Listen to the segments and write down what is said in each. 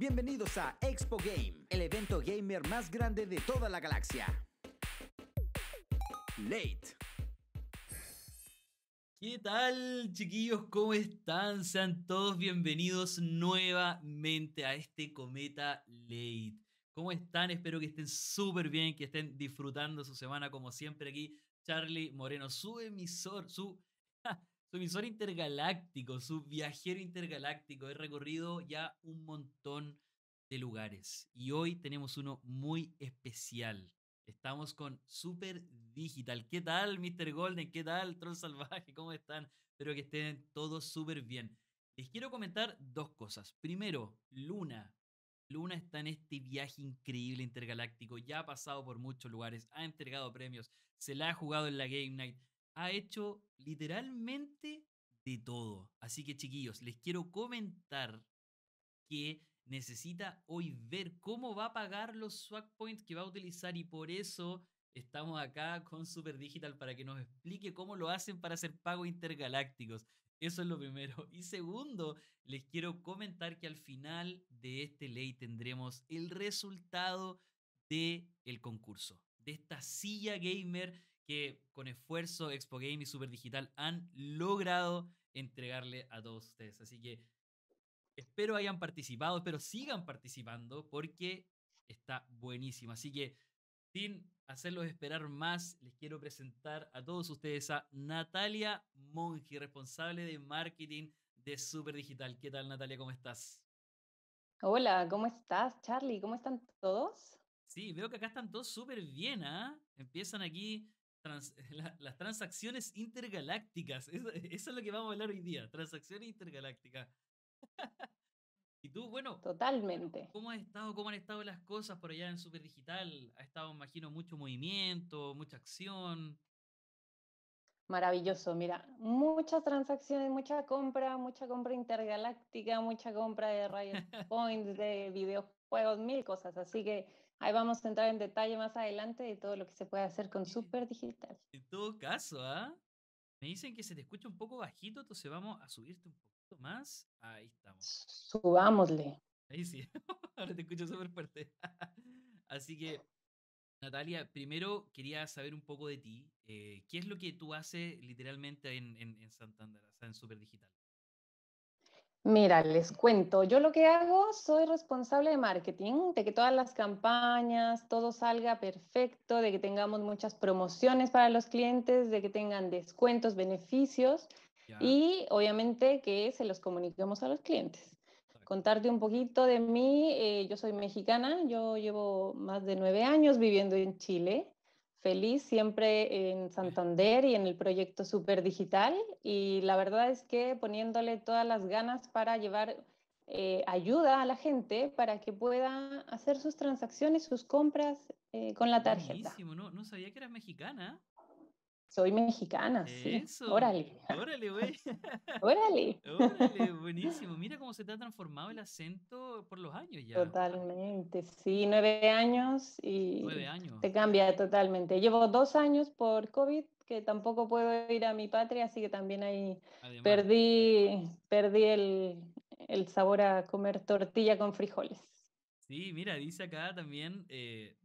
Bienvenidos a Expo Game, el evento gamer más grande de toda la galaxia. Late. ¿Qué tal, chiquillos? ¿Cómo están? Sean todos bienvenidos nuevamente a este Cometa Late. ¿Cómo están? Espero que estén súper bien, que estén disfrutando su semana como siempre aquí. Charlie Moreno, su emisor, su su visor intergaláctico, su viajero intergaláctico. He recorrido ya un montón de lugares y hoy tenemos uno muy especial. Estamos con Super Digital. ¿Qué tal, Mr. Golden? ¿Qué tal, Troll Salvaje? ¿Cómo están? Espero que estén todos súper bien. Les quiero comentar dos cosas. Primero, Luna. Luna está en este viaje increíble intergaláctico. Ya ha pasado por muchos lugares, ha entregado premios, se la ha jugado en la Game Night ha hecho literalmente de todo. Así que chiquillos, les quiero comentar que necesita hoy ver cómo va a pagar los swag points que va a utilizar y por eso estamos acá con Super Digital para que nos explique cómo lo hacen para hacer pagos intergalácticos. Eso es lo primero. Y segundo, les quiero comentar que al final de este ley tendremos el resultado del el concurso, de esta silla gamer que con esfuerzo Expo Game y Super Digital han logrado entregarle a todos ustedes. Así que espero hayan participado, espero sigan participando porque está buenísimo. Así que sin hacerlos esperar más, les quiero presentar a todos ustedes a Natalia Monji, responsable de marketing de Super Digital. ¿Qué tal Natalia? ¿Cómo estás? Hola, ¿cómo estás Charlie? ¿Cómo están todos? Sí, veo que acá están todos súper bien, ¿ah? Empiezan aquí las transacciones intergalácticas. Eso, es lo que vamos a hablar hoy día, transacciones intergalácticas. y tú, bueno. Totalmente. ¿Cómo has estado? ¿Cómo han estado las cosas por allá en Superdigital? Ha estado, imagino, mucho movimiento, mucha acción. Maravilloso, mira, muchas transacciones, mucha compra, mucha compra intergaláctica, mucha compra de Riot Points, de videojuegos, mil cosas. Así que Ahí vamos a entrar en detalle más adelante de todo lo que se puede hacer con Super Digital. En todo caso, ¿ah? Me dicen que se te escucha un poco bajito, entonces vamos a subirte un poquito más. Ahí estamos. Subámosle. Ahí sí, ahora te escucho súper fuerte. Así que, Natalia, primero quería saber un poco de ti. Eh, ¿Qué es lo que tú haces literalmente en, en, Santander, en Super Digital? Mira, les cuento, yo lo que hago, soy responsable de marketing, de que todas las campañas, todo salga perfecto, de que tengamos muchas promociones para los clientes, de que tengan descuentos, beneficios y obviamente que se los comuniquemos a los clientes. Contarte un poquito de mí, eh, yo soy mexicana, yo llevo más de nueve años viviendo en Chile feliz siempre en Santander y en el proyecto Super Digital y la verdad es que poniéndole todas las ganas para llevar eh, ayuda a la gente para que pueda hacer sus transacciones, sus compras eh, con la tarjeta. no, no sabía que eras mexicana. Soy mexicana, sí. Órale. Órale, güey. Órale. Órale, buenísimo. Mira cómo se te ha transformado el acento por los años ya. Totalmente, sí, nueve años y te cambia totalmente. Llevo dos años por COVID, que tampoco puedo ir a mi patria, así que también ahí perdí, perdí el, sabor a comer tortilla con frijoles. Sí, mira, dice acá también eh,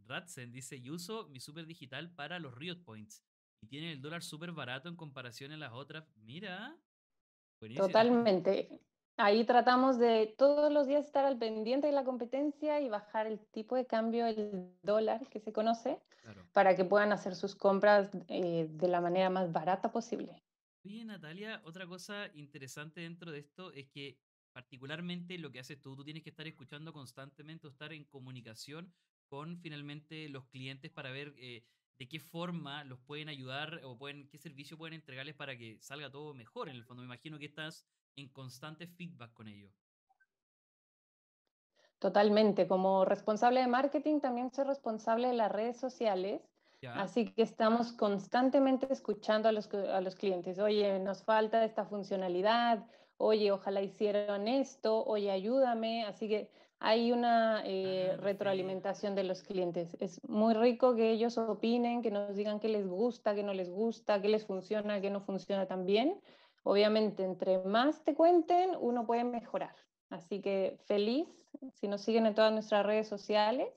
dice, yo uso mi super digital para los Riot Points y tienen el dólar súper barato en comparación a las otras. Mira. Totalmente. Ahí tratamos de todos los días estar al pendiente de la competencia y bajar el tipo de cambio, el dólar que se conoce, para que puedan hacer sus compras eh, de la manera más barata posible. Bien, Natalia, otra cosa interesante dentro de esto es que particularmente lo que haces tú, tú tienes que estar escuchando constantemente o estar en comunicación con finalmente los clientes para ver eh, de qué forma los pueden ayudar o pueden, qué servicio pueden entregarles para que salga todo mejor. En el fondo, me imagino que estás en constante feedback con ellos. Totalmente. Como responsable de marketing, también soy responsable de las redes sociales. Así que estamos constantemente escuchando a los, a los clientes. Oye, nos falta esta funcionalidad. Oye, ojalá hicieran esto. Oye, ayúdame. Así que hay una eh, ah, retroalimentación de los clientes. Es muy rico que ellos opinen, que nos digan qué les gusta, qué no les gusta, qué les funciona, qué no funciona tan bien. Obviamente, entre más te cuenten, uno puede mejorar. Así que feliz si nos siguen en todas nuestras redes sociales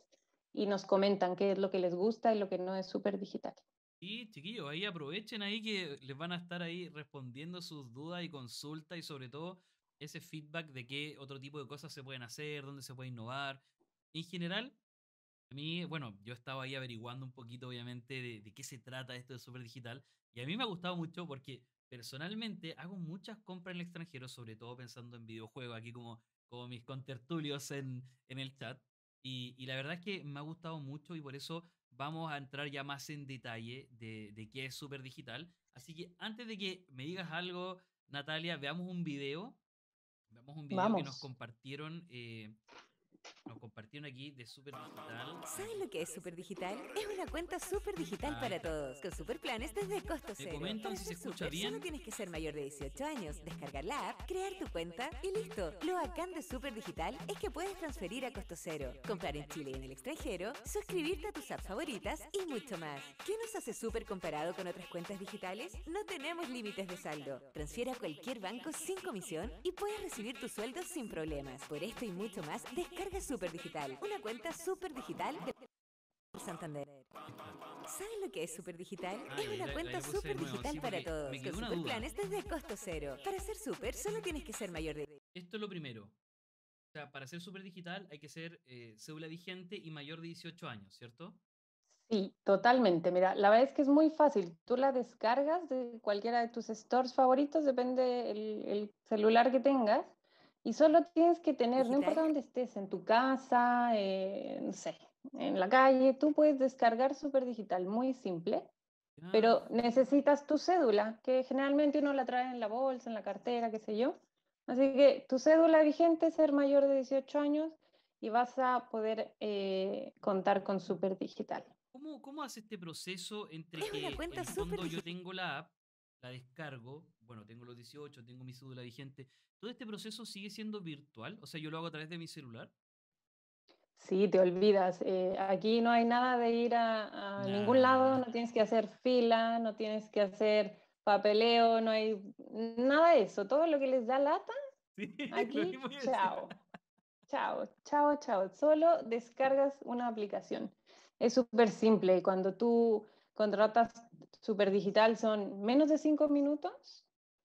y nos comentan qué es lo que les gusta y lo que no es súper digital. Y, chiquillos, ahí aprovechen ahí que les van a estar ahí respondiendo sus dudas y consultas y sobre todo ese feedback de qué otro tipo de cosas se pueden hacer, dónde se puede innovar. En general, a mí, bueno, yo estaba ahí averiguando un poquito, obviamente, de, qué se trata esto de Super Digital. Y a mí me ha gustado mucho porque personalmente hago muchas compras en el extranjero, sobre todo pensando en videojuegos, aquí como, como mis contertulios en, el chat. Y, la verdad es que me ha gustado mucho y por eso vamos a entrar ya más en detalle de, de qué es Super Digital. Así que antes de que me digas algo, Natalia, veamos un video Vemos un video que nos compartieron eh, nos compartieron aquí de Super ¿Sabes lo que es Super Digital? Es una cuenta Super Digital para todos, con super planes desde costo cero. Solo tienes que ser mayor de 18 años, descargar la app, crear tu cuenta y listo. Lo bacán de Super Digital es que puedes transferir a costo cero, comprar en Chile y en el extranjero, suscribirte a tus apps favoritas y mucho más. ¿Qué nos hace Super comparado con otras cuentas digitales? No tenemos límites de saldo. Transfiere a cualquier banco sin comisión y puedes recibir tus sueldos sin problemas. Por esto y mucho más, descarga super digital. una cuenta super digital de Santander. ¿Sabes lo que es super digital? es una cuenta super digital para todos. Me con planes costo cero. Para ser super, solo tienes que ser mayor de Esto es lo primero. O sea, para ser digital hay que ser eh, vigente y mayor de 18 años, ¿cierto? Sí, totalmente. Mira, la verdad es que es muy fácil. Tú la descargas de cualquiera de tus stores favoritos, depende el, el celular que tengas. Y solo tienes que tener, no importa dónde estés, en tu casa, eh, no sé, en la calle, tú puedes descargar Super Digital, muy simple, pero necesitas tu cédula, que generalmente uno la trae en la bolsa, en la cartera, qué sé yo. Así que tu cédula vigente, ser mayor de 18 años y vas a poder eh, contar con Super Digital. ¿Cómo, ¿Cómo hace este proceso entre es que yo tengo la app la descargo, bueno, tengo los 18, tengo mi cédula vigente, ¿todo este proceso sigue siendo virtual? O sea, yo lo hago a través de mi celular. Sí, te olvidas. Eh, aquí no hay nada de ir a, ningún lado, no tienes que hacer fila, no tienes que hacer papeleo, no hay nada de eso. Todo lo que les da lata, sí, aquí, chao. Chao, chao, chao. Solo descargas una aplicación. Es súper simple. Cuando tú contratas Superdigital son menos de cinco minutos,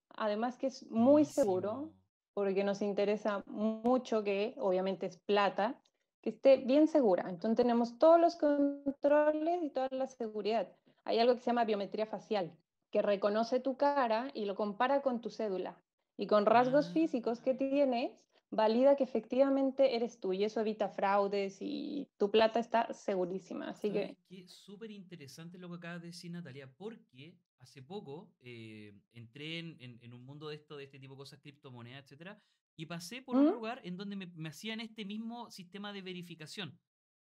además que es muy seguro, porque nos interesa mucho que, obviamente es plata, que esté bien segura. Entonces tenemos todos los controles y toda la seguridad. Hay algo que se llama biometría facial, que reconoce tu cara y lo compara con tu cédula y con rasgos ah. físicos que tienes, valida que efectivamente eres tú y eso evita fraudes y tu plata está segurísima. Así que... súper interesante lo que acabas de decir, Natalia, porque hace poco eh, entré en, un mundo de esto, de este tipo de cosas, criptomonedas, etcétera, y pasé por un ¿Mm? lugar en donde me, hacían este mismo sistema de verificación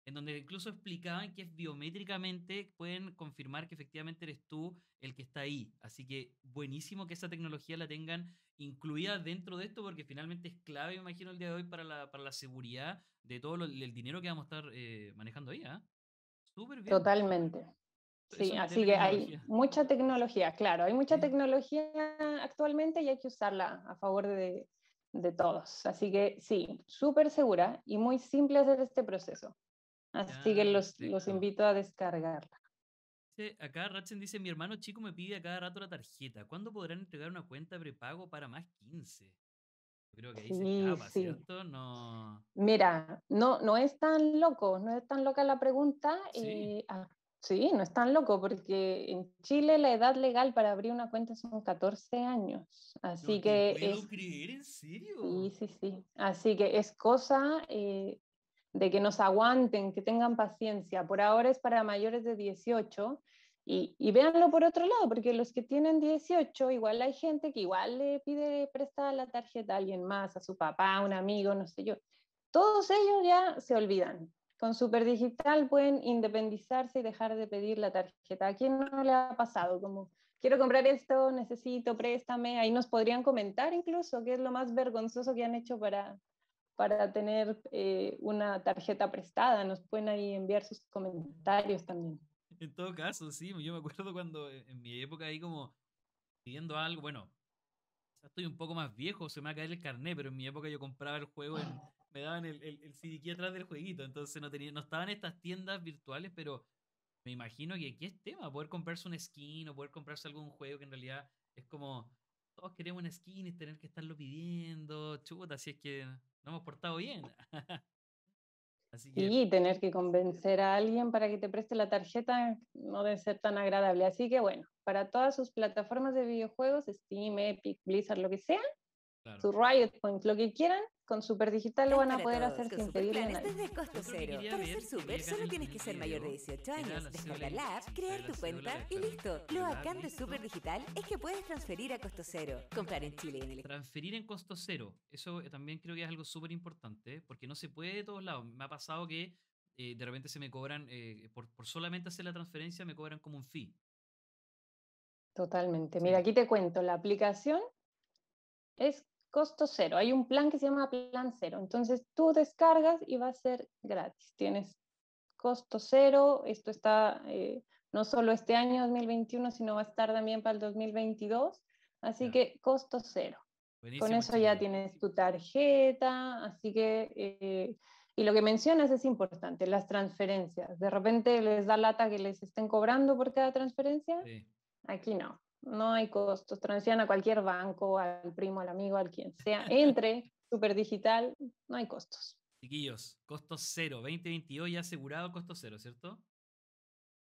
en donde incluso explicaban que biométricamente pueden confirmar que efectivamente eres tú el que está ahí. Así que buenísimo que esa tecnología la tengan incluida dentro de esto, porque finalmente es clave, me imagino, el día de hoy para la, para la seguridad de todo el dinero que vamos a estar eh, manejando ahí. ¿ah? Súper bien. Totalmente. Sí, así que hay mucha tecnología, claro, hay mucha tecnología actualmente y hay que usarla a favor de, de todos. Así que sí, súper segura y muy simple hacer este proceso. Así que los, invito a descargarla. acá Ratchen dice, mi hermano chico me pide a cada rato la tarjeta. ¿Cuándo podrán entregar una cuenta prepago para más 15? creo que ahí se ¿cierto? No... Mira, no, no es tan loco, no es tan loca la pregunta. Eh, ah, sí. no es tan loco, porque en Chile la edad legal para abrir una cuenta son 14 años. Así que. creer, en serio? Sí, sí, sí. Así que es cosa eh, de que nos aguanten, que tengan paciencia. Por ahora es para mayores de 18 y, y véanlo por otro lado, porque los que tienen 18, igual hay gente que igual le pide prestar la tarjeta a alguien más, a su papá, a un amigo, no sé yo. Todos ellos ya se olvidan. Con Superdigital pueden independizarse y dejar de pedir la tarjeta. ¿A quién no le ha pasado? Como, quiero comprar esto, necesito, préstame. Ahí nos podrían comentar incluso qué es lo más vergonzoso que han hecho para para tener eh, una tarjeta prestada. Nos pueden ahí enviar sus comentarios también. En todo caso, sí, yo me acuerdo cuando eh, en mi época ahí como pidiendo algo, bueno, ya estoy un poco más viejo, se me va a caer el carnet, pero en mi época yo compraba el juego, ah. me daban el, el, atrás del jueguito, entonces no, tenía, no estaban estas tiendas virtuales, pero me imagino que aquí es tema, poder comprarse un skin o poder comprarse algún juego que en realidad es como todos queremos una skin y tener que estarlo pidiendo, chuta, así es que no hemos portado bien. Y tener que convencer a alguien para que te preste la tarjeta no debe ser tan agradable. Así que bueno, para todas sus plataformas de videojuegos, Steam, Epic, Blizzard, lo que sea, su Riot Point, lo que quieran, con Super Digital lo van a poder hacer sin pedir nada. Este es de costo cero. Para ser Super solo tienes que ser mayor de 18 años, descargar la app, crear tu cuenta y listo. Lo bacán de Super Digital es que puedes transferir a costo cero, comprar en Chile en el... Transferir en costo cero, eso eh, también creo que es algo súper importante porque no se puede de todos lados. Me ha pasado que eh, de repente se me cobran, eh, por solamente hacer la transferencia me cobran como un fee. Totalmente. Mira, aquí te cuento, la aplicación es costo cero. Hay un plan que se llama plan cero. Entonces tú descargas y va a ser gratis. Tienes costo cero. Esto está eh, no solo este año 2021, sino va a estar también para el 2022. Así que costo cero. Con eso ya tienes tu tarjeta. Así que, eh, y lo que mencionas es importante, las transferencias. De repente les da lata que les estén cobrando por cada transferencia. Aquí no no hay costos. Transean a cualquier banco, al primo, al amigo, al quien sea. Entre Super Digital, no hay costos. Chiquillos, costos cero. 2022 ya asegurado, costo cero, ¿cierto?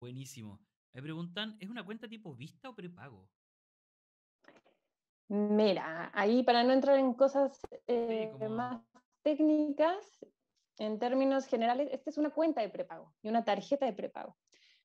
Buenísimo. Me preguntan, ¿es una cuenta tipo vista o prepago? Mira, ahí para no entrar en cosas eh, más técnicas, en términos generales, esta es una cuenta de prepago y una tarjeta de prepago.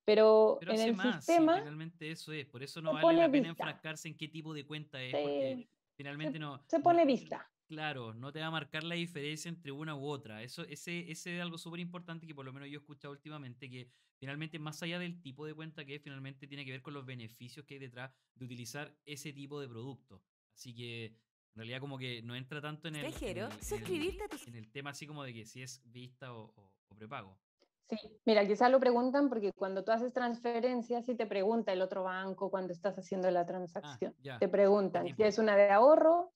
Pero, en el más, sistema. eso es. Por eso no vale la pena enfrascarse en qué tipo de cuenta es. porque finalmente no. Se pone vista. Claro, no te va a marcar la diferencia entre una u otra. Eso, ese, ese es algo súper importante que por lo menos yo he escuchado últimamente, que finalmente, más allá del tipo de cuenta que es, finalmente tiene que ver con los beneficios que hay detrás de utilizar ese tipo de producto. Así que en realidad como que no entra tanto en el, en el, tema así como de que si es vista o prepago. Sí, mira, quizás lo preguntan porque cuando tú haces transferencias y te pregunta el otro banco cuando estás haciendo la ah, transacción. te preguntan si es pues. una de ahorro,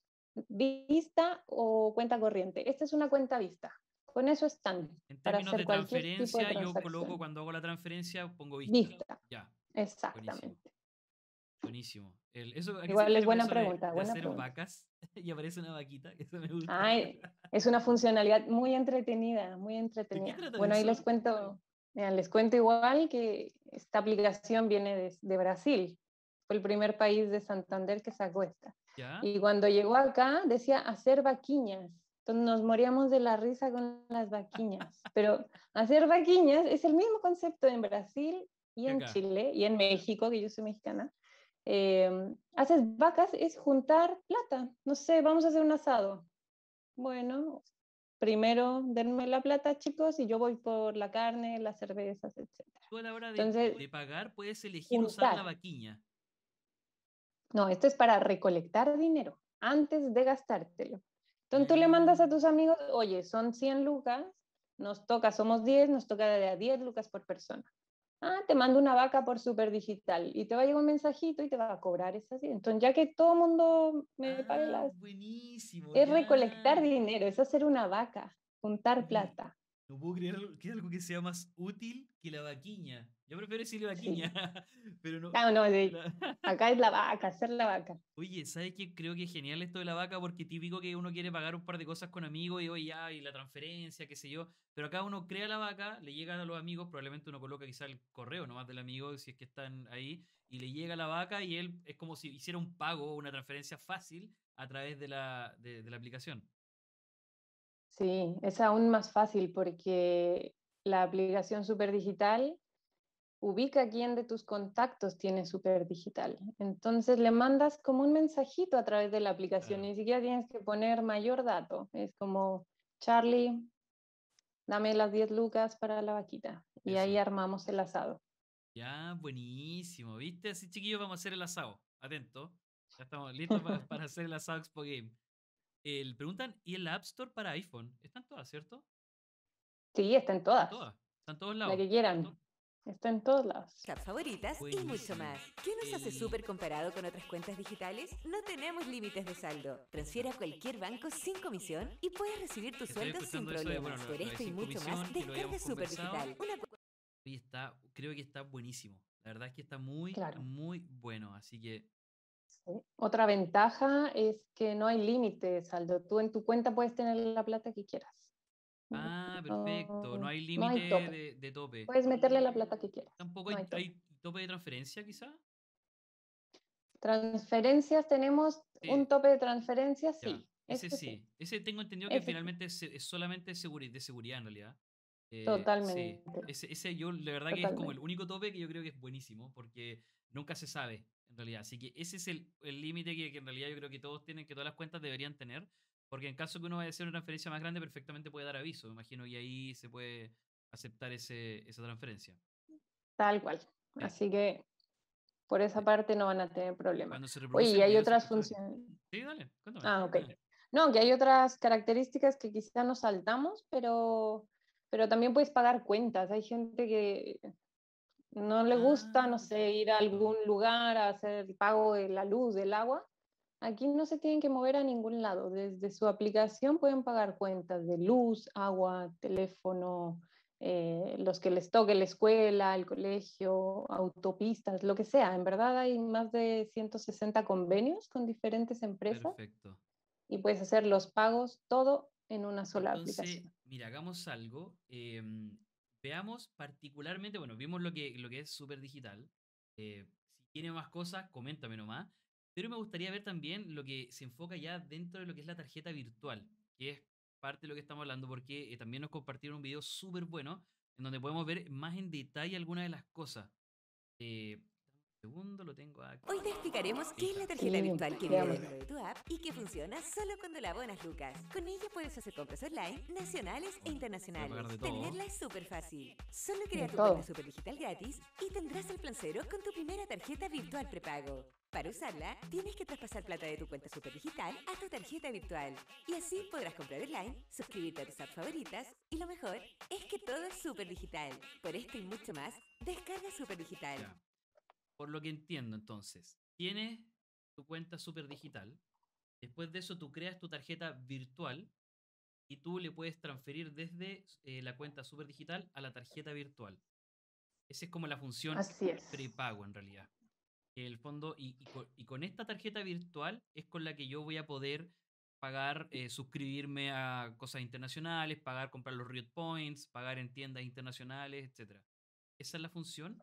vista o cuenta corriente. Esta es una cuenta vista. Con eso están. En términos para de transferencia, yo coloco cuando hago la transferencia, pongo vista. Ya. Exactamente. Buenísimo. Igual es buena pregunta. hacer vacas y aparece una vaquita. Eso me gusta. es una funcionalidad muy entretenida, muy entretenida. Bueno, ahí les cuento, les cuento igual que esta aplicación viene de, Brasil. Fue el primer país de Santander que sacó esta. Y cuando llegó acá decía hacer vaquiñas. Entonces nos moríamos de la risa con las vaquiñas. Pero hacer vaquiñas es el mismo concepto en Brasil y en Chile y en México, que yo soy mexicana eh, haces vacas es juntar plata. No sé, vamos a hacer un asado. Bueno, primero denme la plata, chicos, y yo voy por la carne, las cervezas, etc. de, Entonces, pagar puedes elegir usar la vaquiña. No, esto es para recolectar dinero antes de gastártelo. Entonces tú le mandas a tus amigos, oye, son 100 lucas, nos toca, somos 10, nos toca de a 10 lucas por persona ah, te mando una vaca por Superdigital y te va a llegar un mensajito y te va a cobrar esa así. Entonces, ya que todo el mundo me paga ah, Es recolectar dinero, es hacer una vaca, juntar plata. No puedo crear algo, que algo que sea más útil que la vaquiña. Yo prefiero decirle vaquiña, pero no. Acá es la vaca, hacer la vaca. Oye, ¿sabes qué? Creo que es genial esto de la vaca porque típico que uno quiere pagar un par de cosas con amigos y hoy ya, y la transferencia, qué sé yo. Pero acá uno crea la vaca, le llegan a los amigos, probablemente uno coloca quizá el correo nomás del amigo si es que están ahí, y le llega la vaca y él es como si hiciera un pago, una transferencia fácil a través de la, de la aplicación. Sí, es aún más fácil porque la aplicación Superdigital ubica quién de tus contactos tiene Superdigital. Entonces le mandas como un mensajito a través de la aplicación, ni siquiera tienes que poner mayor dato. Es como, Charlie, dame las 10 lucas para la vaquita. Y ahí armamos el asado. Ya, buenísimo. ¿Viste? Así chiquillos vamos a hacer el asado. Atento. Ya estamos listos para hacer el asado Expo Game. Eh, preguntan, ¿y el App Store para iPhone? ¿Están todas, cierto? Sí, están todas. Están todas, están todos lados. La que quieran. Están en todos lados. favoritas y mucho más. ¿Qué nos hace súper comparado con otras cuentas digitales? No tenemos límites de saldo. Transfiere a cualquier banco sin comisión y puedes recibir tu sueldos sin problemas. Por esto y mucho más, descarga súper digital. está, creo que está buenísimo. La verdad es que está muy, muy bueno. Así que otra ventaja es que no hay límites saldo. Tú en tu cuenta puedes tener la plata que quieras. Ah, perfecto. No hay límite de, tope. Puedes meterle la plata que quieras. ¿Tampoco hay, tope. de transferencia quizá? Transferencias, tenemos un tope de transferencia sí. Ese sí. Ese tengo entendido que finalmente es, solamente de seguridad en realidad. Eh, Totalmente. Ese, yo, la verdad que es como el único tope que yo creo que es buenísimo, porque nunca se sabe realidad. Así que ese es el límite que, en realidad yo creo que todos tienen, que todas las cuentas deberían tener, porque en caso que uno vaya a hacer una transferencia más grande, perfectamente puede dar aviso, me imagino, y ahí se puede aceptar esa transferencia. Tal cual. Eh, Así que por esa eh, parte no van a tener problemas. Oye, y hay otras funciones. Sí, dale, cuéntame. Ah, ok. No, que hay otras características que quizá nos saltamos, pero, pero también puedes pagar cuentas. Hay gente que no le gusta, no sé, ir a algún lugar a hacer el pago de la luz, del agua. Aquí no se tienen que mover a ningún lado. Desde su aplicación pueden pagar cuentas de luz, agua, teléfono, eh, los que les toque la escuela, el colegio, autopistas, lo que sea. En verdad hay más de 160 convenios con diferentes empresas. Perfecto. Y puedes hacer los pagos todo en una sola Entonces, aplicación. Mira, hagamos algo. Em, Veamos particularmente, bueno, vimos lo que, lo que es súper digital. Eh, si tiene más cosas, coméntame nomás. Pero me gustaría ver también lo que se enfoca ya dentro de lo que es la tarjeta virtual, que es parte de lo que estamos hablando, porque eh, también nos compartieron un video súper bueno en donde podemos ver más en detalle algunas de las cosas. Eh, Hoy te explicaremos qué es la tarjeta virtual que de tu app y que funciona solo cuando la abonas Lucas. Con ella puedes hacer compras online, nacionales e internacionales. Tenerla es súper fácil. Solo crea tu cuenta super digital gratis y tendrás el plan con tu primera tarjeta virtual prepago. Para usarla, tienes que traspasar plata de tu cuenta super digital a tu tarjeta virtual. Y así podrás comprar online, suscribirte a tus apps favoritas y lo mejor es que todo es super digital. Por esto y mucho más, descarga super digital. Por lo que entiendo, entonces, tienes tu cuenta super digital. Después de eso, tú creas tu tarjeta virtual y tú le puedes transferir desde eh, la cuenta super digital a la tarjeta virtual. Esa es como la función prepago en realidad. El fondo, y, con, esta tarjeta virtual es con la que yo voy a poder pagar, eh, suscribirme a cosas internacionales, pagar, comprar los Riot Points, pagar en tiendas internacionales, etc. Esa es la función.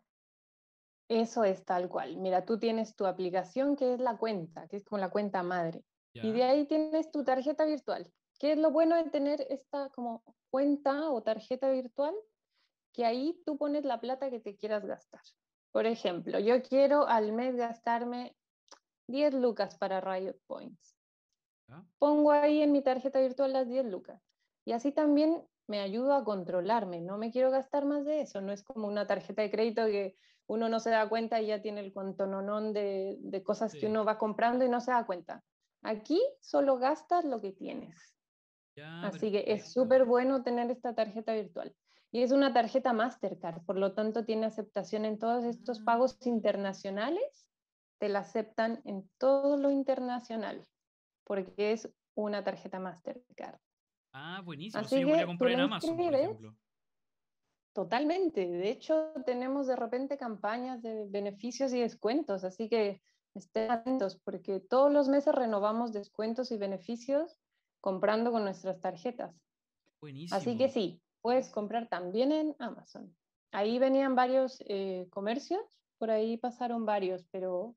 Eso es tal cual. Mira, tú tienes tu aplicación que es la cuenta, que es como la cuenta madre. Y de ahí tienes tu tarjeta virtual. ¿Qué es lo bueno de tener esta como cuenta o tarjeta virtual? Que ahí tú pones la plata que te quieras gastar. Por ejemplo, yo quiero al mes gastarme 10 lucas para Riot Points. Pongo ahí en mi tarjeta virtual las 10 lucas. Y así también me ayuda a controlarme. No me quiero gastar más de eso. No es como una tarjeta de crédito que uno no se da cuenta y ya tiene el contononón de, de cosas que uno va comprando y no se da cuenta. Aquí solo gastas lo que tienes. Así que es súper bueno tener esta tarjeta virtual. Y es una tarjeta Mastercard, por lo tanto tiene aceptación en todos estos ah. pagos internacionales. Te la aceptan en todo lo internacional, porque es una tarjeta Mastercard. Ah, buenísimo. Así sí, voy a comprar en Amazon, por ejemplo. Totalmente. De hecho, tenemos de repente campañas de beneficios y descuentos, así que estén atentos porque todos los meses renovamos descuentos y beneficios comprando con nuestras tarjetas. Así que sí, puedes comprar también en Amazon. Ahí venían varios eh, comercios, por ahí pasaron varios, pero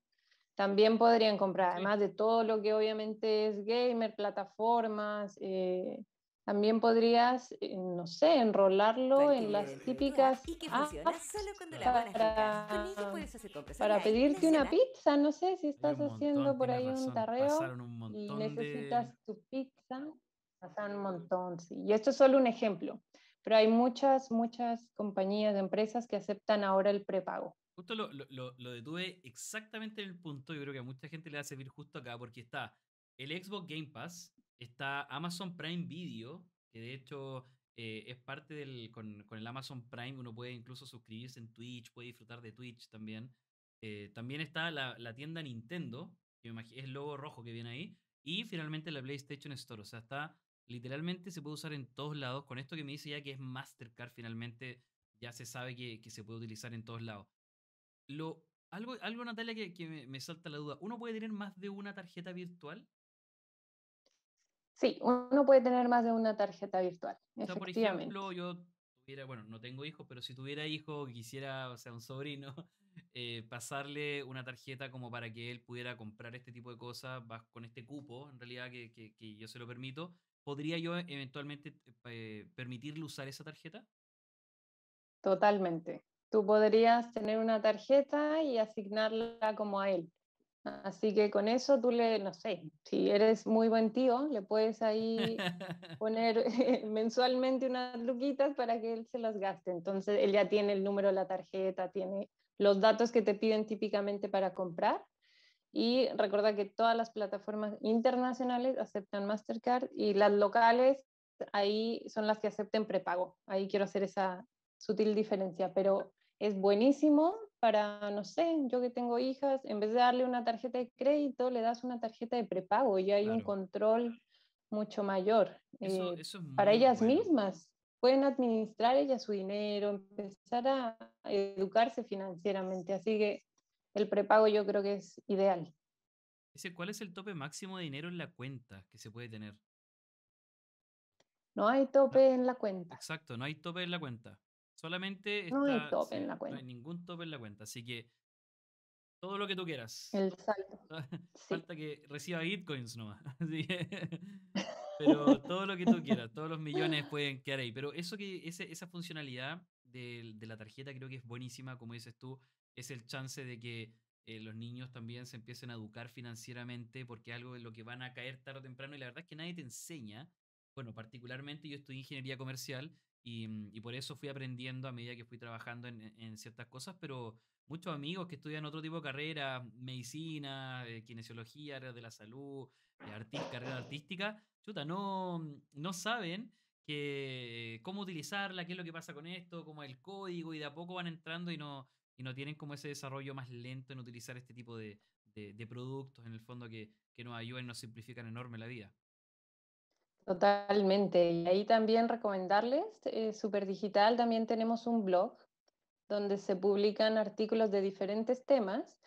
también podrían comprar, además de todo lo que obviamente es gamer, plataformas. Eh, también podrías, eh, no sé, enrolarlo en las típicas apps para, pedirte una pizza, no sé si estás haciendo por ahí un tarreo y necesitas tu pizza, pasan un montón, sí. Y esto es solo un ejemplo, pero hay muchas, muchas compañías, de empresas que aceptan ahora el prepago. Justo lo, lo, lo detuve exactamente en el punto, yo creo que a mucha gente le va a servir justo acá porque está el Xbox Game Pass, Está Amazon Prime Video, que de hecho eh, es parte del. Con, el Amazon Prime uno puede incluso suscribirse en Twitch, puede disfrutar de Twitch también. Eh, también está la, tienda Nintendo, que me es el logo rojo que viene ahí. Y finalmente la PlayStation Store. O sea, está literalmente se puede usar en todos lados. Con esto que me dice ya que es Mastercard, finalmente ya se sabe que, se puede utilizar en todos lados. Lo, algo, algo, Natalia, que, que me, me, salta la duda. ¿Uno puede tener más de una tarjeta virtual? Sí, uno puede tener más de una tarjeta virtual. efectivamente. por ejemplo, yo tuviera, bueno, no tengo hijos, pero si tuviera hijos, quisiera, o sea, un sobrino, eh, pasarle una tarjeta como para que él pudiera comprar este tipo de cosas con este cupo, en realidad, que, yo se lo permito, ¿podría yo eventualmente eh, permitirle usar esa tarjeta? Totalmente. Tú podrías tener una tarjeta y asignarla como a él. Así que con eso tú le, no sé, si eres muy buen tío, le puedes ahí poner mensualmente unas luquitas para que él se las gaste. Entonces él ya tiene el número de la tarjeta, tiene los datos que te piden típicamente para comprar. Y recuerda que todas las plataformas internacionales aceptan Mastercard y las locales ahí son las que acepten prepago. Ahí quiero hacer esa sutil diferencia, pero es buenísimo para, no sé, yo que tengo hijas, en vez de darle una tarjeta de crédito, le das una tarjeta de prepago y hay un control mucho mayor. Eh, para ellas mismas, pueden administrar ellas su dinero, empezar a educarse financieramente. Así que el prepago yo creo que es ideal. ¿cuál es el tope máximo de dinero en la cuenta que se puede tener? No hay tope en la cuenta. Exacto, no hay tope en la cuenta. Solamente no hay en ningún top en la cuenta, así que todo lo que tú quieras. El salto. Falta que reciba bitcoins nomás. pero todo lo que tú quieras, todos los millones pueden quedar ahí. Pero eso que esa funcionalidad de, la tarjeta creo que es buenísima, como dices tú, es el chance de que eh, los niños también se empiecen a educar financieramente porque algo en lo que van a caer tarde o temprano y la verdad es que nadie te enseña. Bueno, particularmente yo estudié ingeniería comercial Mm, y, por eso fui aprendiendo a medida que fui trabajando en, ciertas cosas, pero muchos amigos que estudian otro tipo de carreras, medicina, eh, kinesiología, áreas de la salud, eh, carrera artística, chuta, no, mm, no saben que, eh, cómo utilizarla, qué es lo que pasa con esto, cómo es el código, y de a poco van entrando y no, y no tienen como ese desarrollo más lento en utilizar este tipo de, productos, en el fondo, que, que nos ayudan y nos simplifican enorme la vida. Totalmente. Y ahí también recomendarles, eh, Superdigital. Super Digital también tenemos un blog donde se publican artículos de diferentes temas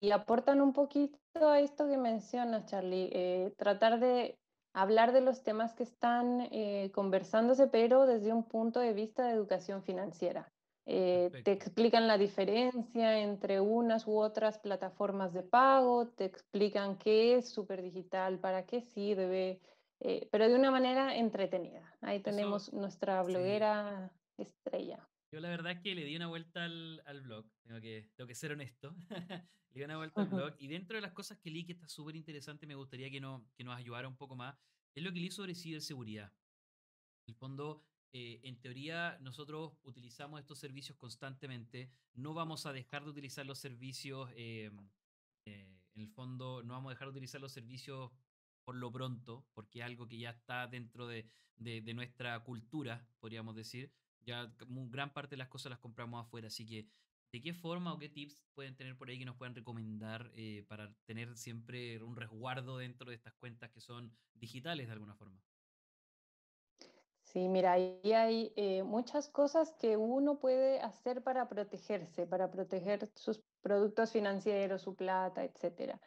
y aportan un poquito a esto que mencionas, Charlie, eh, tratar de hablar de los temas que están eh, conversándose, pero desde un punto de vista de educación financiera. te explican la diferencia entre unas u otras plataformas de pago, te explican qué es Superdigital, para qué sirve, eh, pero de una manera entretenida. Ahí tenemos nuestra bloguera estrella. Yo la verdad que le di una vuelta al, blog, tengo que, tengo que ser honesto, le di una vuelta al blog y dentro de las cosas que leí que está súper interesante, me gustaría que, no, que nos ayudara un poco más, es lo que leí sobre ciberseguridad. En el fondo, eh, en teoría, nosotros utilizamos estos servicios constantemente, no vamos a dejar de utilizar los servicios, eh, en el fondo, no vamos a dejar de utilizar los servicios lo pronto, porque algo que ya está dentro de, nuestra cultura, podríamos decir. Ya gran parte de las cosas las compramos afuera, así que ¿de qué forma o qué tips pueden tener por ahí que nos puedan recomendar eh, para tener siempre un resguardo dentro de estas cuentas que son digitales de alguna forma? Sí, mira, ahí hay eh, muchas cosas que uno puede hacer para protegerse, para proteger sus productos financieros, su plata, etcétera.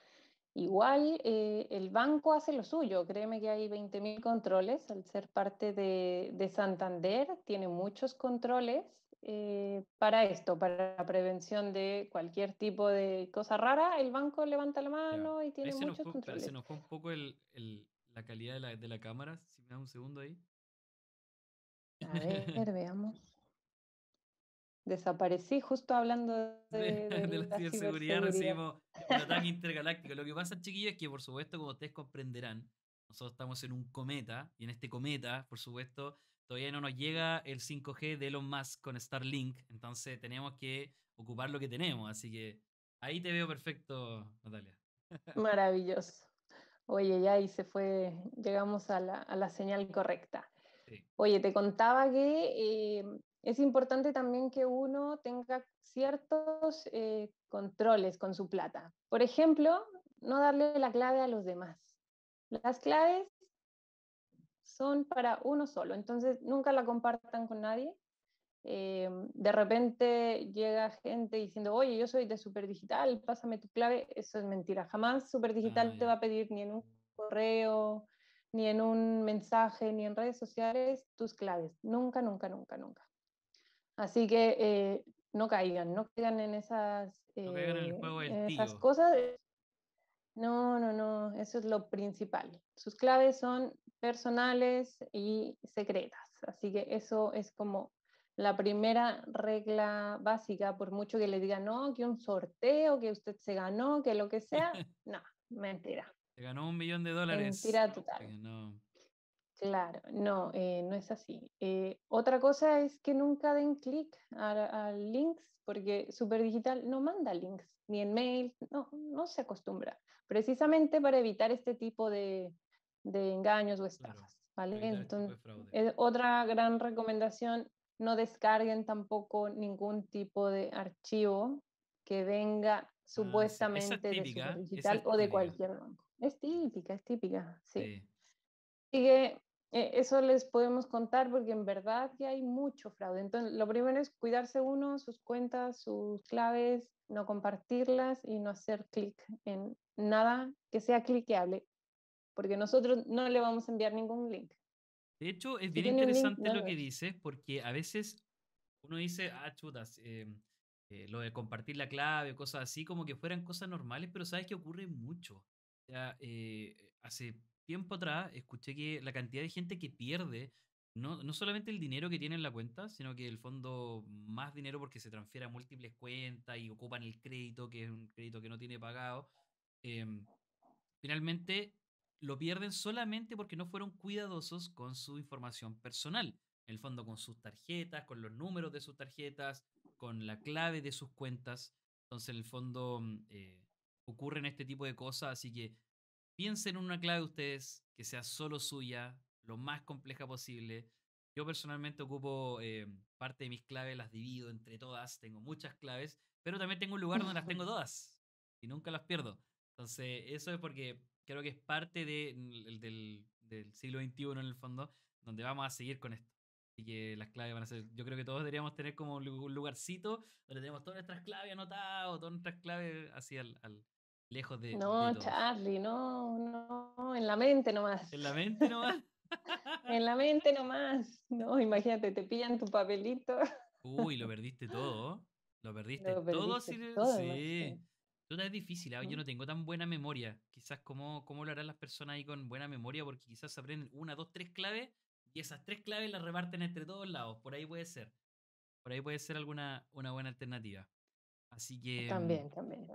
Igual eh, el banco hace lo suyo, créeme que hay 20.000 controles al ser parte de, Santander, tiene muchos controles eh, para esto, para la prevención de cualquier tipo de cosa rara, el banco levanta la mano y tiene muchos controles. Se nos fue un poco la calidad de la, cámara, si me da un segundo ahí. A ver, veamos desaparecí justo hablando de, la, ciberseguridad, Recibimos un ataque intergaláctico. Lo que pasa, chiquillos, es que por supuesto, como ustedes comprenderán, nosotros estamos en un cometa y en este cometa, por supuesto, todavía no nos llega el 5G de Elon Musk con Starlink. Entonces tenemos que ocupar lo que tenemos. Así que ahí te veo perfecto, Natalia. Maravilloso. Oye, ya ahí se fue, llegamos a la, señal correcta. Oye, te contaba que eh, es importante también que uno tenga ciertos eh, controles con su plata. Por ejemplo, no darle la clave a los demás. Las claves son para uno solo, entonces nunca la compartan con nadie. Eh, de repente llega gente diciendo, oye, yo soy de Superdigital, pásame tu clave. Eso es mentira, jamás Superdigital digital ah, te va a pedir ni en un correo, ni en un mensaje, ni en redes sociales tus claves. Nunca, nunca, nunca, nunca. Así que eh, no caigan, no caigan en esas, eh, esas cosas. No, no, no, eso es lo principal. Sus claves son personales y secretas, así que eso es como la primera regla básica, por mucho que le digan, no, que un sorteo, que usted se ganó, que lo que sea, no, mentira. Se ganó un millón de dólares. Mentira total. Claro, no, eh, no es así. Eh, otra cosa es que nunca den clic a, links, porque Superdigital no manda links, ni en mail, no, no se acostumbra, precisamente para evitar este tipo de, engaños o estafas. Este otra gran recomendación, no descarguen tampoco ningún tipo de archivo que venga ah, supuestamente de Superdigital o de cualquier banco. Es típica, es típica, sí que eh, eso les podemos contar porque en verdad que hay mucho fraude. Entonces, lo primero es cuidarse uno, sus cuentas, sus claves, no compartirlas y no hacer clic en nada que sea cliqueable, porque nosotros no le vamos a enviar ningún link. De hecho, es bien interesante lo que dices, porque a veces uno dice, ah, chutas, em, eh, lo de compartir la clave, cosas así, como que fueran cosas normales, pero sabes que ocurre mucho. O eh, hace tiempo atrás escuché que la cantidad de gente que pierde, no, solamente el dinero que tiene en la cuenta, sino que el fondo más dinero porque se transfiere a múltiples cuentas y ocupan el crédito, que es un crédito que no tiene pagado, em, finalmente lo pierden solamente porque no fueron cuidadosos con su información personal. En el fondo con sus tarjetas, con los números de sus tarjetas, con la clave de sus cuentas. Entonces, en el fondo... Mm, eh, ocurren este tipo de cosas, así que Piensen en una clave de ustedes que sea solo suya, lo más compleja posible. Yo personalmente ocupo eh, parte de mis claves, las divido entre todas, tengo muchas claves, pero también tengo un lugar donde las tengo todas y nunca las pierdo. Entonces, eso es porque creo que es parte mm, del, siglo XXI en el fondo, donde vamos a seguir con esto. Así que las claves van a ser. Yo creo que todos deberíamos tener como un lugarcito donde tenemos todas nuestras claves anotadas o todas nuestras claves así al, Lejos de. No, Charlie, no, no, en la mente nomás. En la mente nomás. en la mente nomás. No, imagínate, te pillan tu papelito. Uy, lo perdiste todo. Lo perdiste, todo. sí. es difícil, ah, yo mm. no tengo tan buena memoria. Quizás como, lo harán las personas ahí con buena memoria, porque quizás aprenden una, dos, tres claves y esas tres claves las reparten entre todos lados. Por ahí puede ser. Por ahí puede ser alguna una buena alternativa. Así que. Mm, también, también.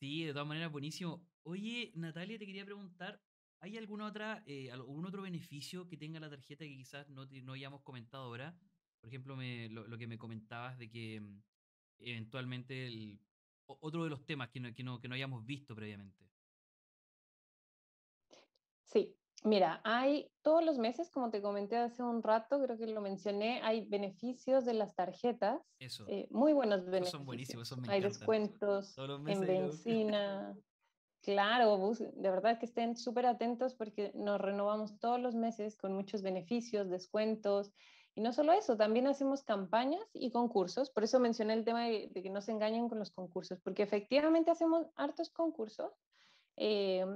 Sí, de todas maneras, buenísimo. Oye, Natalia, te quería preguntar, ¿hay alguna otra, eh, algún otro beneficio que tenga la tarjeta que quizás no, hayamos comentado ahora? Por ejemplo, lo, que me comentabas de que mm, eventualmente el, otro de los temas que no, que no, que no hayamos visto previamente. Sí, Mira, hay todos los meses, como te comenté hace un rato, creo que lo mencioné, hay beneficios de las tarjetas. Eso. Eh, muy buenos beneficios. son buenísimos, son Hay descuentos en benzina. claro, de verdad que estén súper atentos porque nos renovamos todos los meses con muchos beneficios, descuentos. Y no solo eso, también hacemos campañas y concursos. Por eso mencioné el tema de, que no se engañen con los concursos, porque efectivamente hacemos hartos concursos. Eh,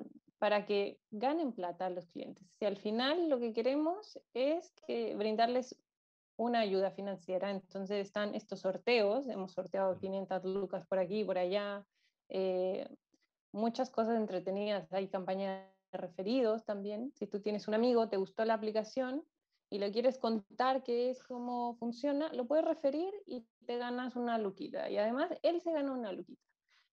para que ganen plata los clientes. Si al final lo que queremos es brindarles una ayuda financiera, entonces están estos sorteos, hemos sorteado 500 lucas por aquí, por allá, eh, muchas cosas entretenidas, hay campañas de referidos también, si tú tienes un amigo, te gustó la aplicación y le quieres contar qué es, cómo funciona, lo puedes referir y te ganas una luquita. Y además, él se ganó una luquita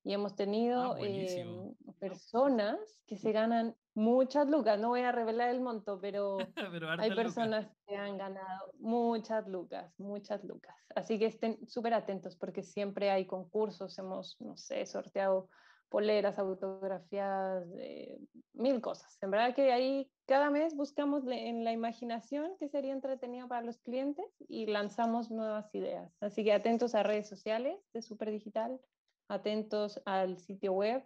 y hemos ah, tenido em, ah. personas que se ganan muchas lucas. No voy a revelar el monto, pero, hay personas que han ganado muchas lucas, muchas lucas. Así que estén súper atentos porque siempre hay concursos, hemos, no sé, sorteado poleras, autografías, eh, mil cosas. En verdad que ahí cada mes buscamos en la imaginación qué sería entretenido para los clientes y lanzamos nuevas ideas. Así que atentos a redes sociales de Super Digital, atentos al sitio web,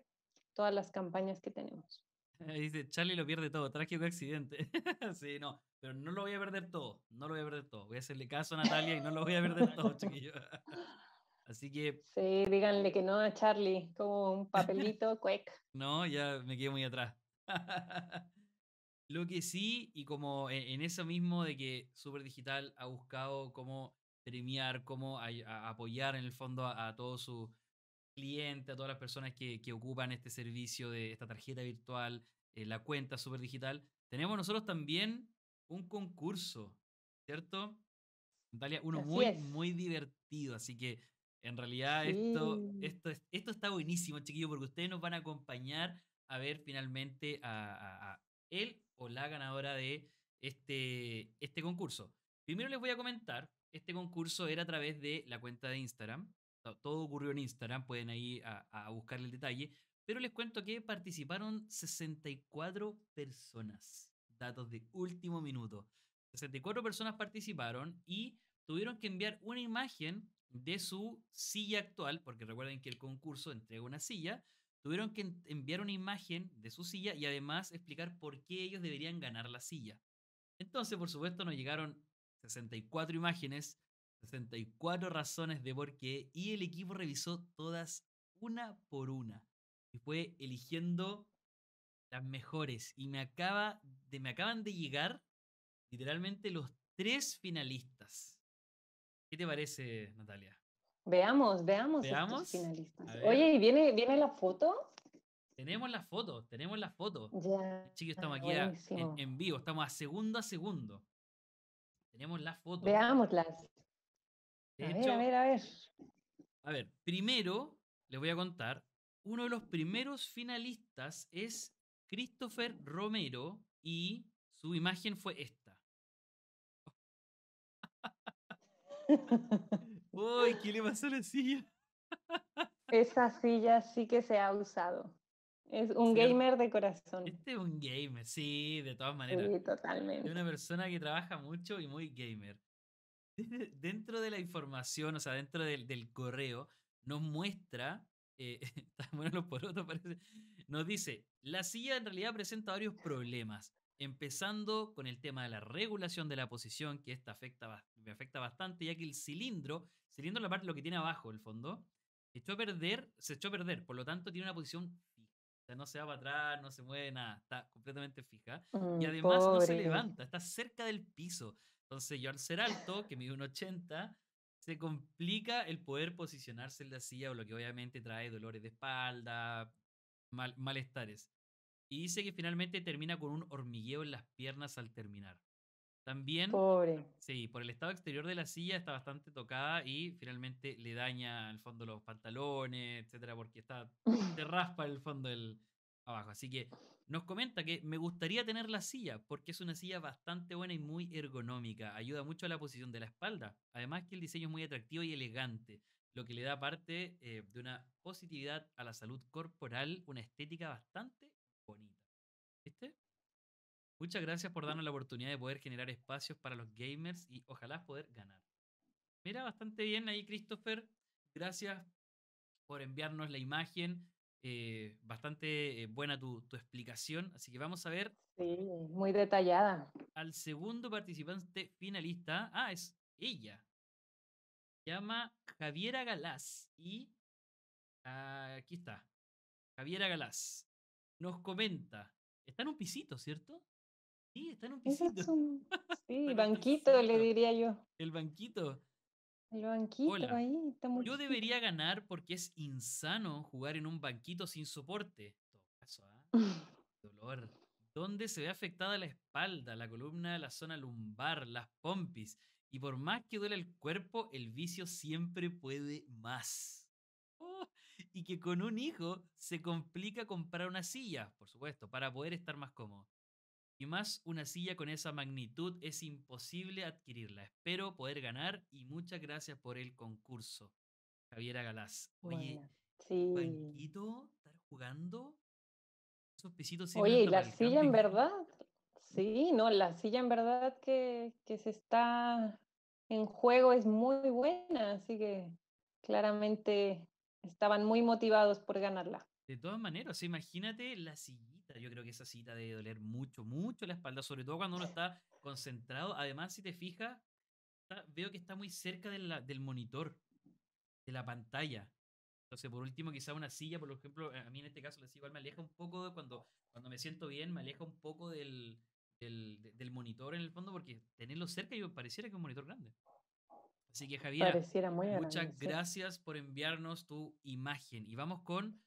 todas las campañas que tenemos. Eh, dice, Charlie lo pierde todo, trágico accidente. sí, no, pero no lo voy a perder todo, no lo voy a perder todo. Voy a hacerle caso a Natalia y no lo voy a perder todo, chiquillo. Así que... Sí, díganle que no a Charlie, como un papelito, cuec. no, ya me quedé muy atrás. lo que sí, y como e, en eso mismo de que Super Digital ha buscado cómo premiar, cómo apoyar en el fondo a, a todos sus cliente, a todas las personas que, ocupan este servicio de esta tarjeta virtual, eh, la cuenta super digital, tenemos nosotros también un concurso, ¿cierto? uno muy, muy divertido, así que en realidad esto, esto, está buenísimo, chiquillos, porque ustedes nos van a acompañar a ver finalmente a, él o la ganadora de este, este concurso. Primero les voy a comentar, este concurso era a través de la cuenta de Instagram, todo ocurrió en Instagram, pueden ahí a, buscar el detalle, pero les cuento que participaron 64 personas. Datos de último minuto. 64 personas participaron y tuvieron que enviar una imagen de su silla actual, porque recuerden que el concurso entrega una silla. Tuvieron que enviar una imagen de su silla y además explicar por qué ellos deberían ganar la silla. Entonces, por supuesto, nos llegaron 64 imágenes 64 razones de por qué y el equipo revisó todas una por una y fue eligiendo las mejores y me acaba de me acaban de llegar literalmente los tres finalistas. ¿Qué te parece, Natalia? Veamos, veamos, Estos finalistas. Oye, ¿y viene, viene la foto? Tenemos la foto, tenemos la foto. Chicos, estamos aquí en, en, vivo, estamos a segundo a segundo. Tenemos la foto. Veámoslas. De a a ver, primero les voy a contar, uno de los primeros finalistas es Christopher Romero y su imagen fue esta. Uy, ¿qué le pasó la silla? Esa silla sí que se ha usado. Es un gamer de corazón. Este es un gamer, sí, de todas maneras. Sí, totalmente. Es una persona que trabaja mucho y muy gamer. dentro de la información, o sea, dentro del, del correo, nos muestra, eh, bueno los porotos parece, nos dice, la silla en realidad presenta varios problemas, empezando con el tema de la regulación de la posición, que esta afecta, me afecta bastante, ya que el cilindro, cilindro es la parte lo que tiene abajo, el fondo, echó a perder, se echó a perder, por lo tanto tiene una posición fija. no se va para atrás, no se mueve nada, está completamente fija. y mm, además no se levanta, está cerca del piso. Entonces yo al ser alto, que mide un 80, se complica el poder posicionarse en la silla, o lo que obviamente trae dolores de espalda, malestares. Y dice que finalmente termina con un hormigueo en las piernas al terminar. También, Pobre. sí, por el estado exterior de la silla está bastante tocada y finalmente le daña al fondo los pantalones, etcétera, porque está, de raspa el fondo del abajo. Así que nos comenta que me gustaría tener la silla porque es una silla bastante buena y muy ergonómica. Ayuda mucho a la posición de la espalda. Además que el diseño es muy atractivo y elegante, lo que le da parte eh, de una positividad a la salud corporal, una estética bastante bonita. ¿Viste? Muchas gracias por darnos la oportunidad de poder generar espacios para los gamers y ojalá poder ganar. Mira, bastante bien ahí, Christopher. Gracias por enviarnos la imagen. Eh, bastante eh, buena tu, explicación, así que vamos a ver. muy detallada. Al segundo participante finalista, ah, es ella. Llama Javiera Galás y ah, aquí está. Javiera Galás nos comenta, está en un pisito, ¿cierto? Sí, está en un pisito. sí, banquito, le diría yo. El banquito. Hola. Yo debería ganar porque es insano jugar en un banquito sin soporte. ¿ah? Dolor. Donde se ve afectada la espalda, la columna, la zona lumbar, las pompis. Y por más que duele el cuerpo, el vicio siempre puede más. Oh, y que con un hijo se complica comprar una silla, por supuesto, para poder estar más cómodo más, una silla con esa magnitud es imposible adquirirla. Espero poder ganar y muchas gracias por el concurso. Javiera Galás. Oye, sí. estar jugando. Oye, la silla en verdad. Sí, no, la silla en verdad que, que se está en juego es muy buena, así que claramente estaban muy motivados por ganarla. De todas maneras, imagínate la silla yo creo que esa cita debe doler mucho, mucho la espalda, sobre todo cuando uno está concentrado. Además, si te fijas, veo que está muy cerca del monitor, de la pantalla. Entonces, por último, quizá una silla, por ejemplo, a mí en este caso la silla igual me aleja un poco, cuando, cuando me siento bien, me aleja un poco del, monitor en el fondo, porque tenerlo cerca yo pareciera que es un monitor grande. Así que Javier, muchas gracias por enviarnos tu imagen. Y vamos con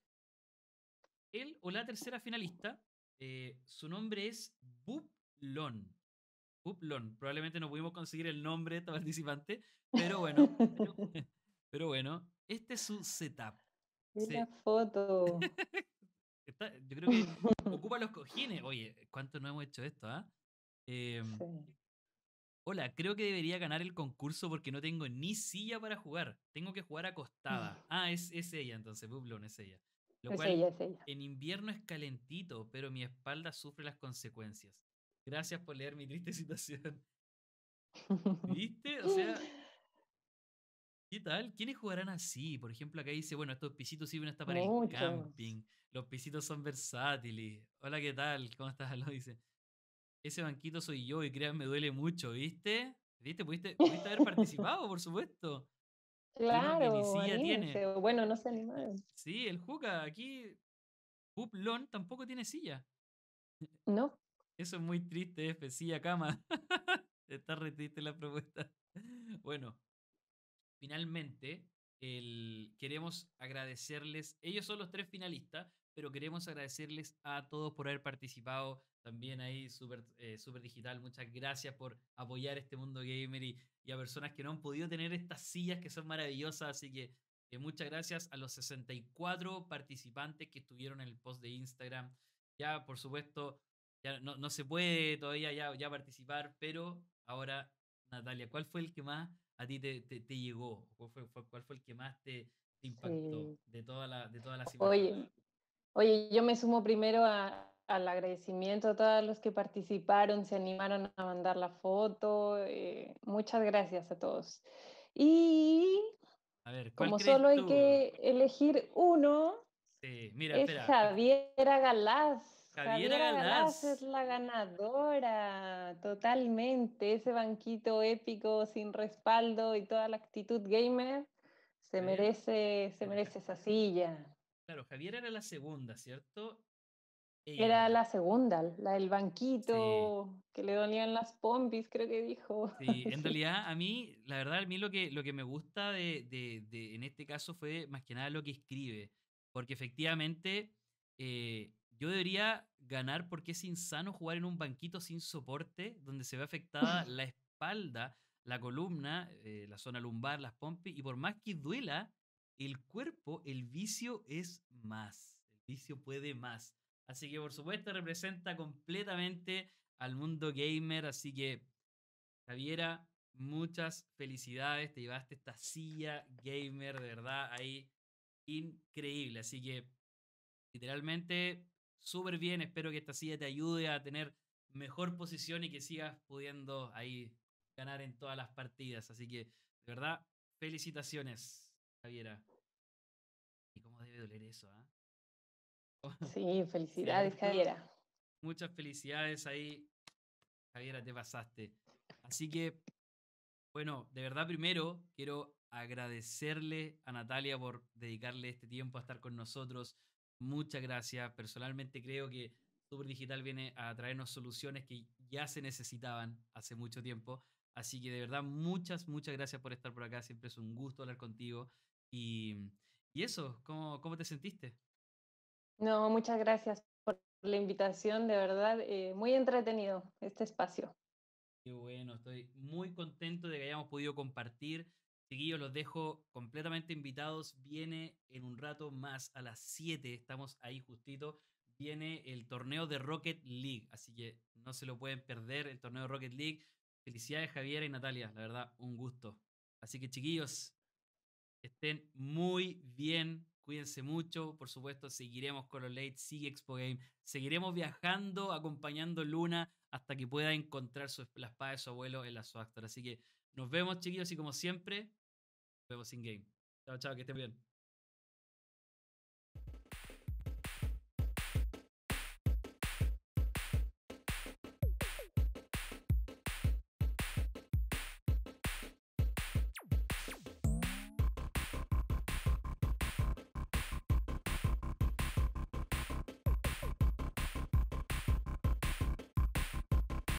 él o la tercera finalista. Eh, su nombre es Bublon. Bublon. Probablemente no pudimos conseguir el nombre de esta participante, pero bueno. pero, bueno, este es su setup. Mira foto. yo creo que ocupa los cojines. Oye, ¿cuánto no hemos hecho esto? Ah? Em, hola, creo que debería ganar el concurso porque no tengo ni silla para jugar. Tengo que jugar acostada. Ah, es, es ella entonces, Bublon es ella. Lo cual en invierno es calentito, pero mi espalda sufre las consecuencias. Gracias por leer mi triste situación. ¿Viste? O sea, ¿qué tal? ¿Quiénes jugarán así? Por ejemplo, acá dice, bueno, estos pisitos sirven hasta para el camping. Los pisitos son versátiles. Hola, ¿qué tal? ¿Cómo estás? Lo dice. Ese banquito soy yo y créanme, duele mucho, ¿viste? ¿Viste? pudiste haber participado, por supuesto. Claro, bueno, no se más Sí, el Juca, aquí Uplon tampoco tiene silla. No. Eso es muy triste, F, silla cama. Está re triste la propuesta. Bueno, finalmente, queremos agradecerles. Ellos son los tres finalistas, pero queremos agradecerles a todos por haber participado. También ahí, Super, eh, Digital, muchas gracias por apoyar este mundo gamer y, a personas que no han podido tener estas sillas que son maravillosas. Así que eh, muchas gracias a los 64 participantes que estuvieron en el post de Instagram. Ya, por supuesto, ya no, se puede todavía ya, ya participar, pero ahora, Natalia, ¿cuál fue el que más a ti te, te, llegó? ¿Cuál fue, ¿Cuál fue el que más te, impactó de toda la de todas las Oye, Oye, yo me sumo primero al agradecimiento a todos los que participaron, se animaron a mandar la foto. Eh, muchas gracias a todos. Y como solo hay que elegir uno, es Javiera Galás. Javiera, es la ganadora, totalmente. Ese banquito épico, sin respaldo y toda la actitud gamer, se merece, se merece esa silla. Claro, Javier era la segunda, ¿cierto? Eh, era la segunda, la del banquito, que le dolían las pompis, creo que dijo. Sí, en realidad a mí, la verdad, a mí lo que, me gusta de, en este caso fue más que nada lo que escribe, porque efectivamente eh, yo debería ganar porque es insano jugar en un banquito sin soporte, donde se ve afectada la espalda, la columna, eh, la zona lumbar, las pompis, y por más que duela, el cuerpo, el vicio es más, el vicio puede más. Así que por supuesto representa completamente al mundo gamer, así que Javiera, muchas felicidades, te llevaste esta silla gamer, de verdad, ahí increíble, así que literalmente súper bien, espero que esta silla te ayude a tener mejor posición y que sigas pudiendo ahí ganar en todas las partidas, así que de verdad, felicitaciones. Javiera. ¿Y cómo debe doler eso? ¿ah? sí, felicidades, Javiera. Muchas felicidades ahí. Javiera, te pasaste. Así que, bueno, de verdad primero quiero agradecerle a Natalia por dedicarle este tiempo a estar con nosotros. Muchas gracias. Personalmente creo que Super Digital viene a traernos soluciones que ya se necesitaban hace mucho tiempo. Así que de verdad, muchas, muchas gracias por estar por acá. Siempre es un gusto hablar contigo. Y, eso, ¿cómo, ¿cómo, te sentiste? No, muchas gracias por la invitación, de verdad, eh, muy entretenido este espacio. Qué bueno, estoy muy contento de que hayamos podido compartir. Chiquillos, los dejo completamente invitados. Viene en un rato más, a las 7, estamos ahí justito. Viene el torneo de Rocket League, así que no se lo pueden perder, el torneo de Rocket League. Felicidades, Javier y Natalia, la verdad, un gusto. Así que, chiquillos, Estén muy bien, cuídense mucho. Por supuesto, seguiremos con los late, sigue Expo Game. Seguiremos viajando, acompañando Luna hasta que pueda encontrar su, la espada de su abuelo en la Swastor. Así que nos vemos, chiquillos, y como siempre, nos vemos in game. Chao, chao, que estén bien.